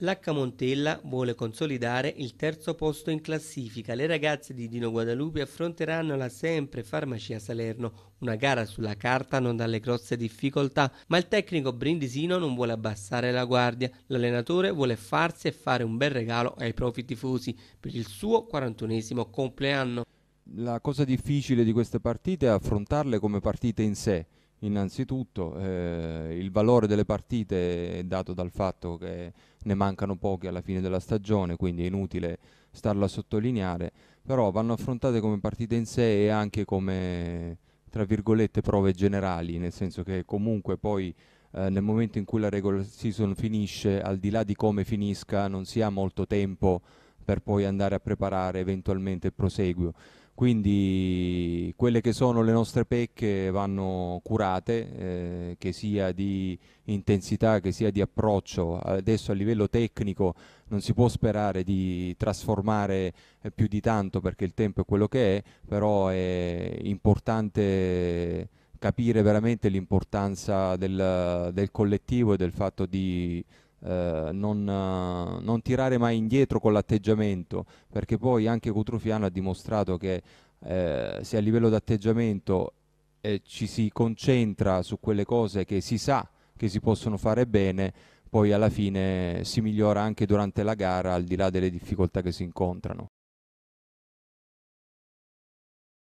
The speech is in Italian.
L'H Montella vuole consolidare il terzo posto in classifica. Le ragazze di Dino Guadalupe affronteranno la sempre Farmacia Salerno, una gara sulla carta non dalle grosse difficoltà, ma il tecnico brindisino non vuole abbassare la guardia. L'allenatore vuole farsi e fare un bel regalo ai propri tifosi per il suo 41esimo compleanno. La cosa difficile di queste partite è affrontarle come partite in sé Innanzitutto eh, il valore delle partite è dato dal fatto che ne mancano poche alla fine della stagione, quindi è inutile starlo a sottolineare, però vanno affrontate come partite in sé e anche come, tra virgolette, prove generali, nel senso che comunque poi eh, nel momento in cui la regular season finisce, al di là di come finisca, non si ha molto tempo per poi andare a preparare eventualmente il proseguio. Quindi quelle che sono le nostre pecche vanno curate, eh, che sia di intensità, che sia di approccio. Adesso a livello tecnico non si può sperare di trasformare eh, più di tanto perché il tempo è quello che è, però è importante capire veramente l'importanza del, del collettivo e del fatto di eh, non, eh, non, tirare mai indietro con l'atteggiamento, perché poi anche Cutrufiano ha dimostrato che eh, se a livello di atteggiamento eh, ci si concentra su quelle cose che si sa che si possono fare bene, poi alla fine si migliora anche durante la gara al di là delle difficoltà che si incontrano.